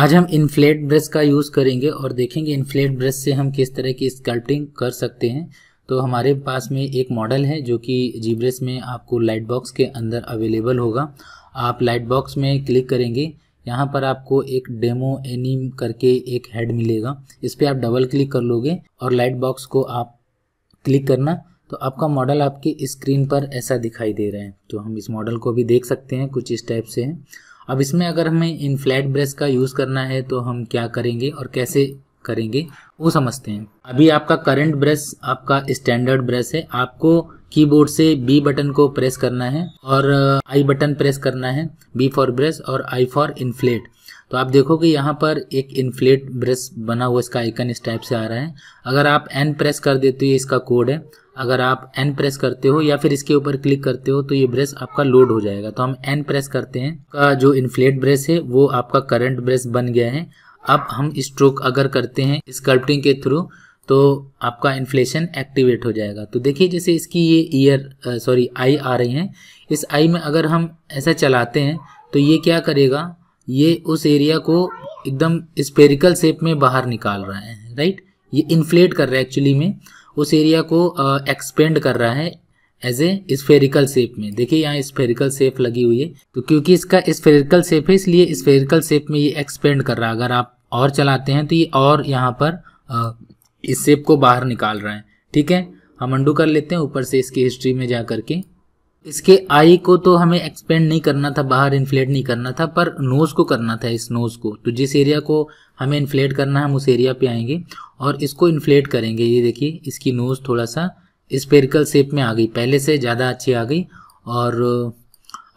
आज हम inflate brush का यूज़ करेंगे और देखेंगे इनफ्लेट ब्रश से हम किस तरह की स्कल्पटिंग कर सकते हैं तो हमारे पास में एक मॉडल है जो कि जीब्रेस में आपको लाइट बॉक्स के अंदर अवेलेबल होगा आप लाइट बॉक्स में क्लिक करेंगे यहाँ पर आपको एक डेमो एनिम करके एक हेड मिलेगा इस पर आप डबल क्लिक कर लोगे और लाइट बॉक्स को आप क्लिक करना तो आपका मॉडल आपके स्क्रीन पर ऐसा दिखाई दे रहा है तो हम इस मॉडल को भी देख सकते हैं कुछ इस टाइप से है अब इसमें अगर हमें इन फ्लैट ब्रश का यूज़ करना है तो हम क्या करेंगे और कैसे करेंगे वो समझते हैं अभी आपका करंट ब्रश आपका स्टैंडर्ड ब्रश है आपको कीबोर्ड से बी बटन को प्रेस करना है और आई बटन प्रेस करना है बी फॉर ब्रश और आई फॉर इन्फ्लेट तो आप देखोगे यहाँ पर एक इन्फ्लेट ब्रश बना हुआ इसका आइकन इस टाइप से आ रहा है अगर आप एन प्रेस कर देते हो इसका कोड है अगर आप एन प्रेस करते हो या फिर इसके ऊपर क्लिक करते हो तो ये ब्रश आपका लोड हो जाएगा तो हम एन प्रेस करते हैं का जो इन्फ्लेट ब्रश है वो आपका करंट ब्रश बन गया है अब हम स्ट्रोक अगर करते हैं स्कल्पटिंग के थ्रू तो आपका इन्फ्लेशन एक्टिवेट हो जाएगा तो देखिए जैसे इसकी ये ईयर सॉरी आई आ रही हैं इस आई में अगर हम ऐसा चलाते हैं तो ये क्या करेगा ये उस एरिया को एकदम स्पेरिकल शेप में बाहर निकाल रहा है राइट ये इन्फ्लेट कर रहा है एक्चुअली में उस एरिया को एक्सपेंड कर रहा है एज ए स्फेरिकल शेप में देखिए यहाँ स्फेरिकल शेप लगी हुई है तो क्योंकि इसका स्फेरिकल शेप है इसलिए स्फेरिकल शेप में ये एक्सपेंड कर रहा है अगर आप और चलाते हैं तो ये और यहाँ पर आ, इस शेप को बाहर निकाल रहा है ठीक है हम अंडू कर लेते हैं ऊपर से इसकी हिस्ट्री में जा करके इसके आई को तो हमें एक्सपेंड नहीं करना था बाहर इन्फ्लेट नहीं करना था पर नोज़ को करना था इस नोज़ को तो जिस एरिया को हमें इन्फ्लेट करना है हम उस एरिया पे आएंगे और इसको इन्फ्लेट करेंगे ये देखिए इसकी नोज़ थोड़ा सा स्पेरिकल शेप में आ गई पहले से ज़्यादा अच्छी आ गई और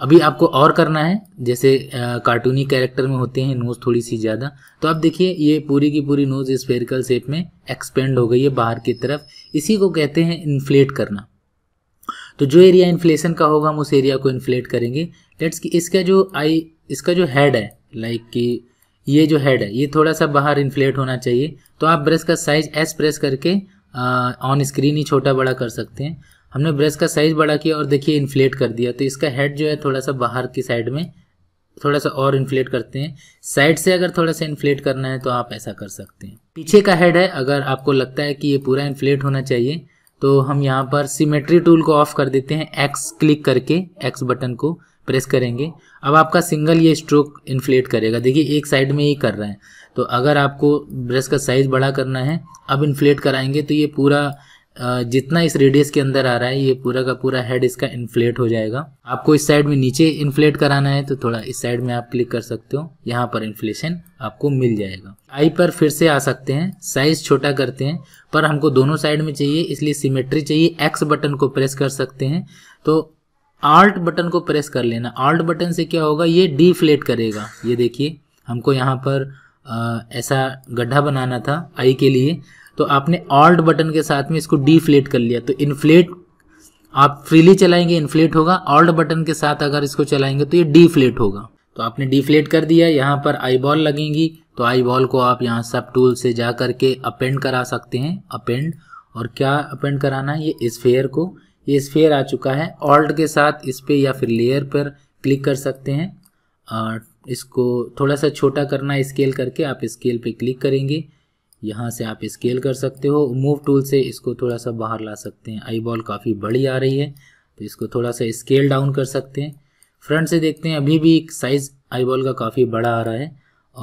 अभी आपको और करना है जैसे कार्टूनी कैरेक्टर में होते हैं नोज़ थोड़ी सी ज़्यादा तो आप देखिए ये पूरी की पूरी नोज़ स्पेरिकल शेप में एक्सपेंड हो गई है बाहर की तरफ इसी को कहते हैं इन्फ्लेट करना तो जो एरिया इन्फ्लेशन का होगा हम उस एरिया को इन्फ्लेट करेंगे लेट्स कि इसका जो आई इसका जो हेड है लाइक कि ये जो हेड है ये थोड़ा सा बाहर इन्फ्लेट होना चाहिए तो आप ब्रश का साइज एस प्रेस करके ऑन स्क्रीन ही छोटा बड़ा कर सकते हैं हमने ब्रश का साइज बड़ा किया और देखिए इन्फ्लेट कर दिया तो इसका हेड जो है थोड़ा सा बाहर की साइड में थोड़ा सा और इन्फ्लेट करते हैं साइड से अगर थोड़ा सा इन्फ्लेट करना है तो आप ऐसा कर सकते हैं पीछे का हेड है अगर आपको लगता है कि ये पूरा इन्फ्लेट होना चाहिए तो हम यहाँ पर सिमेट्री टूल को ऑफ कर देते हैं एक्स क्लिक करके एक्स बटन को प्रेस करेंगे अब आपका सिंगल ये स्ट्रोक इन्फ्लेट करेगा देखिए एक साइड में ही कर रहा है तो अगर आपको ब्रश का साइज़ बड़ा करना है अब इन्फ्लेट कराएंगे तो ये पूरा जितना इस रेडियस के अंदर आ रहा है ये पूरा का पूरा हेड इसका इन्फ्लेट हो जाएगा आपको इस साइड में नीचे इन्फ्लेट कराना है तो थोड़ा इस साइड में आप क्लिक कर सकते हो यहाँ पर इन्फ्लेशन आपको मिल जाएगा आई पर फिर से आ सकते हैं साइज छोटा करते हैं पर हमको दोनों साइड में चाहिए इसलिए सिमेट्री चाहिए एक्स बटन को प्रेस कर सकते हैं तो आल्ट बटन को प्रेस कर लेना आल्ट बटन से क्या होगा ये डीफ्लेट करेगा ये देखिए हमको यहाँ पर ऐसा गड्ढा बनाना था आई के लिए तो आपने ऑल्ट बटन के साथ में इसको डीफ्लेट कर लिया तो इन्फ्लेट आप फ्रीली चलाएंगे इन्फ्लेट होगा ऑल्ट बटन के साथ अगर इसको चलाएंगे तो ये डीफ्लेट होगा तो आपने डिफ्लेट कर दिया यहाँ पर आई बॉल लगेंगी तो आई बॉल को आप यहाँ सब टूल से जा करके अपेंड करा सकते हैं अपेंड और क्या अपेंड कराना है ये स्फेयर को ये स्फेयर आ चुका है ऑल्ट के साथ इस पर या फिर लेयर पर क्लिक कर सकते हैं और इसको थोड़ा सा छोटा करना स्केल करके आप स्केल पे क्लिक करेंगे यहाँ से आप स्केल कर सकते हो मूव टूल से इसको थोड़ा सा बाहर ला सकते हैं आई बॉल काफ़ी बड़ी आ रही है तो इसको थोड़ा सा स्केल डाउन कर सकते हैं फ्रंट से देखते हैं अभी भी साइज़ आई बॉल का काफ़ी बड़ा आ रहा है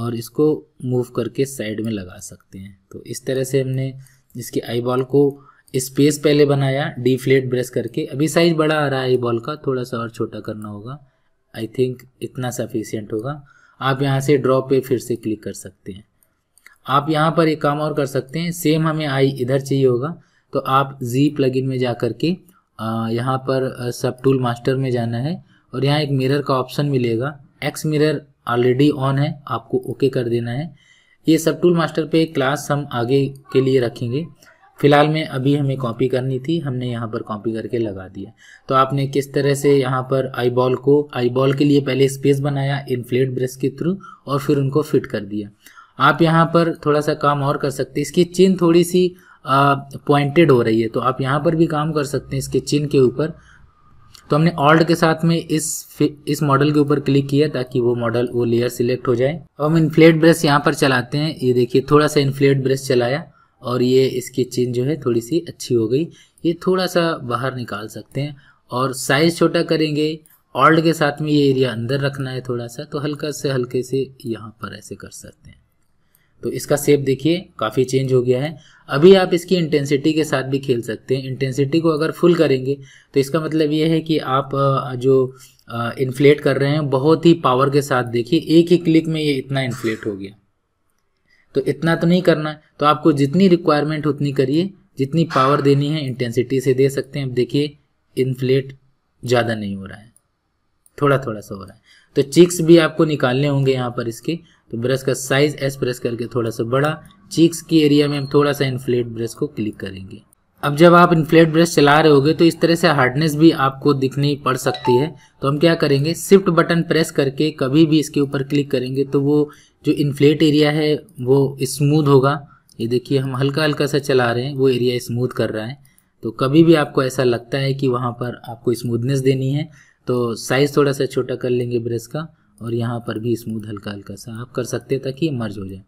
और इसको मूव करके साइड में लगा सकते हैं तो इस तरह से हमने इसके आई बॉल को स्पेस पहले बनाया डीफ्लेट ब्रश करके अभी साइज़ बड़ा आ रहा है आई बॉल का थोड़ा सा और छोटा करना होगा आई थिंक इतना सफिशियंट होगा आप यहाँ से ड्रॉ पे फिर से क्लिक कर सकते हैं आप यहाँ पर एक काम और कर सकते हैं सेम हमें आई इधर चाहिए होगा तो आप जी प्लगइन में जा कर के यहाँ पर सब टूल मास्टर में जाना है और यहाँ एक मिरर का ऑप्शन मिलेगा एक्स मिरर ऑलरेडी ऑन है आपको ओके कर देना है ये सब टूल मास्टर पे क्लास हम आगे के लिए रखेंगे फिलहाल में अभी हमें कॉपी करनी थी हमने यहाँ पर कॉपी करके लगा दिया तो आपने किस तरह से यहाँ पर आई बॉल को आई बॉल के लिए पहले स्पेस बनाया इनफ्लेट ब्रश के थ्रू और फिर उनको फिट कर दिया आप यहाँ पर थोड़ा सा काम और कर सकते हैं इसकी चिन थोड़ी सी पॉइंटेड हो रही है तो आप यहाँ पर भी काम कर सकते हैं इसके चिन के ऊपर तो हमने ऑल्ट के साथ में इस इस मॉडल के ऊपर क्लिक किया ताकि वो मॉडल वो लेयर सिलेक्ट हो जाए अब हम इन्फ्लेट ब्रश यहाँ पर चलाते हैं ये देखिए थोड़ा सा इन्फ्लेट ब्रश चलाया और ये इसकी चिन जो है थोड़ी सी अच्छी हो गई ये थोड़ा सा बाहर निकाल सकते हैं और साइज़ छोटा करेंगे ऑल्ट के साथ में ये एरिया अंदर रखना है थोड़ा सा तो हल्का से हल्के से यहाँ पर ऐसे कर सकते हैं तो इसका सेप देखिए काफ़ी चेंज हो गया है अभी आप इसकी इंटेंसिटी के साथ भी खेल सकते हैं इंटेंसिटी को अगर फुल करेंगे तो इसका मतलब ये है कि आप जो इन्फ्लेट कर रहे हैं बहुत ही पावर के साथ देखिए एक ही क्लिक में ये इतना इन्फ्लेट हो गया तो इतना तो नहीं करना तो आपको जितनी रिक्वायरमेंट उतनी करिए जितनी पावर देनी है इंटेंसिटी से दे सकते हैं अब देखिए इन्फ्लेट ज़्यादा नहीं हो रहा है थोड़ा थोड़ा सा हो रहा है तो चिक्स भी आपको निकालने होंगे यहाँ पर इसके तो ब्रश का साइज एस प्रेस करके थोड़ा सा बड़ा चिक्स की एरिया में हम थोड़ा सा इन्फ्लेट ब्रश को क्लिक करेंगे अब जब आप इन्फ्लेट ब्रश चला रहे होगे तो इस तरह से हार्डनेस भी आपको दिखनी पड़ सकती है तो हम क्या करेंगे शिफ्ट बटन प्रेस करके कभी भी इसके ऊपर क्लिक करेंगे तो वो जो इन्फ्लेट एरिया है वो स्मूथ होगा ये देखिए हम हल्का हल्का सा चला रहे हैं वो एरिया स्मूथ कर रहा है तो कभी भी आपको ऐसा लगता है कि वहाँ पर आपको स्मूथनेस देनी है तो साइज़ थोड़ा सा छोटा कर लेंगे ब्रश का और यहाँ पर भी स्मूथ हल्का हल्का सा आप कर सकते हैं ताकि मर्ज हो जाए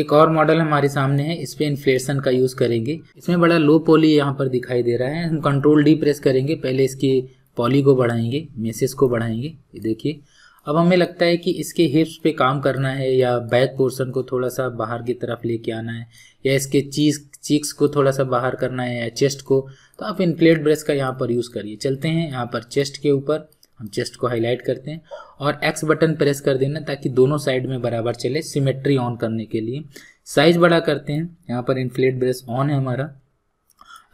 एक और मॉडल हमारे सामने है इस पर इन्फ्लेशन का यूज़ करेंगे इसमें बड़ा लो पॉली यहाँ पर दिखाई दे रहा है हम कंट्रोल डी प्रेस करेंगे पहले इसकी पॉली को बढ़ाएंगे मेसेस को बढ़ाएंगे ये देखिए अब हमें लगता है कि इसके हिप्स पे काम करना है या बैक पोर्शन को थोड़ा सा बाहर की तरफ लेके आना है या इसके चीज चीक्स को थोड़ा सा बाहर करना है या चेस्ट को तो आप इनक्लेट ब्रश का यहाँ पर यूज़ करिए चलते हैं यहाँ पर चेस्ट के ऊपर हम चेस्ट को हाईलाइट करते हैं और एक्स बटन प्रेस कर देना ताकि दोनों साइड में बराबर चले सिमेट्री ऑन करने के लिए साइज बड़ा करते हैं यहाँ पर इनफ्लेट ब्रश ऑन है हमारा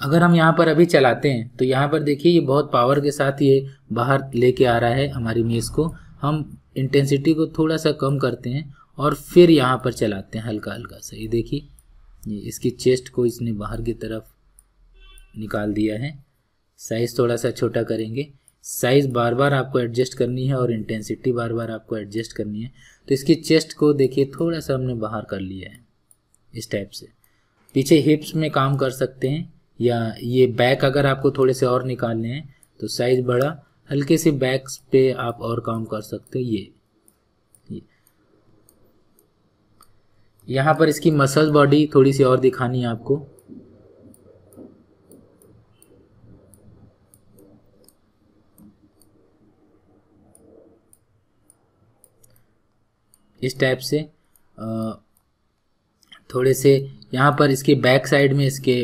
अगर हम यहाँ पर अभी चलाते हैं तो यहाँ पर देखिए ये बहुत पावर के साथ ये बाहर लेके आ रहा है हमारी मेज़ को हम इंटेंसिटी को थोड़ा सा कम करते हैं और फिर यहाँ पर चलाते हैं हल्का हल्का सा ये देखिए इसकी चेस्ट को इसने बाहर की तरफ निकाल दिया है साइज़ थोड़ा सा छोटा करेंगे साइज़ बार बार आपको एडजस्ट करनी है और इंटेंसिटी बार बार आपको एडजस्ट करनी है तो इसकी चेस्ट को देखिए थोड़ा सा हमने बाहर कर लिया है इस टाइप से पीछे हिप्स में काम कर सकते हैं या ये बैक अगर आपको थोड़े से और निकालने हैं तो साइज़ बड़ा हल्के से बैक्स पे आप और काम कर सकते हैं ये ये यहाँ पर इसकी मसल बॉडी थोड़ी सी और दिखानी है आपको इस टाइप से थोड़े से यहाँ पर इसके बैक साइड में इसके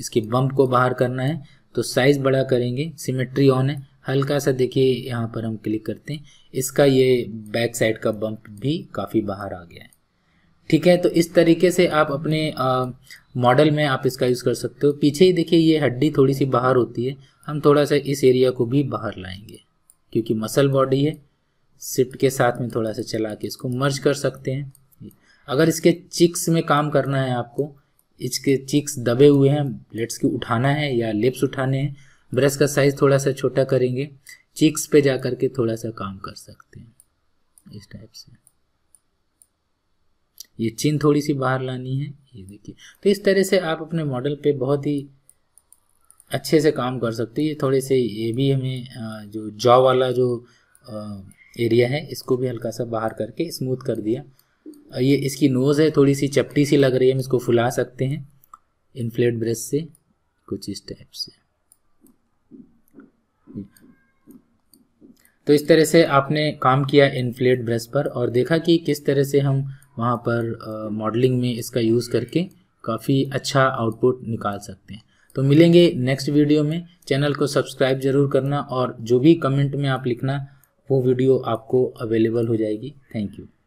इसके बम्प को बाहर करना है तो साइज़ बड़ा करेंगे सिमेट्री ऑन है हल्का सा देखिए यहाँ पर हम क्लिक करते हैं इसका ये बैक साइड का बम्प भी काफ़ी बाहर आ गया है ठीक है तो इस तरीके से आप अपने मॉडल में आप इसका यूज़ कर सकते हो पीछे ही देखिए ये हड्डी थोड़ी सी बाहर होती है हम थोड़ा सा इस एरिया को भी बाहर लाएंगे क्योंकि मसल बॉडी है शिफ्ट के साथ में थोड़ा सा चला के इसको मर्ज कर सकते हैं अगर इसके चिक्स में काम करना है आपको इसके चिक्स दबे हुए हैं लेट्स की उठाना है या लिप्स उठाने हैं ब्रश का साइज थोड़ा सा छोटा करेंगे चीक्स पे जा करके थोड़ा सा काम कर सकते हैं इस टाइप से ये चिन थोड़ी सी बाहर लानी है ये देखिए तो इस तरह से आप अपने मॉडल पे बहुत ही अच्छे से काम कर सकते हैं ये थोड़े से ये भी हमें जो जॉ वाला जो एरिया है इसको भी हल्का सा बाहर करके स्मूथ कर दिया ये इसकी नोज़ है थोड़ी सी चपटी सी लग रही है हम इसको फुला सकते हैं इनफ्लेट ब्रश से कुछ इस टाइप से तो इस तरह से आपने काम किया इनफ्लेट ब्रश पर और देखा कि किस तरह से हम वहाँ पर मॉडलिंग में इसका यूज़ करके काफ़ी अच्छा आउटपुट निकाल सकते हैं तो मिलेंगे नेक्स्ट वीडियो में चैनल को सब्सक्राइब जरूर करना और जो भी कमेंट में आप लिखना वो वीडियो आपको अवेलेबल हो जाएगी थैंक यू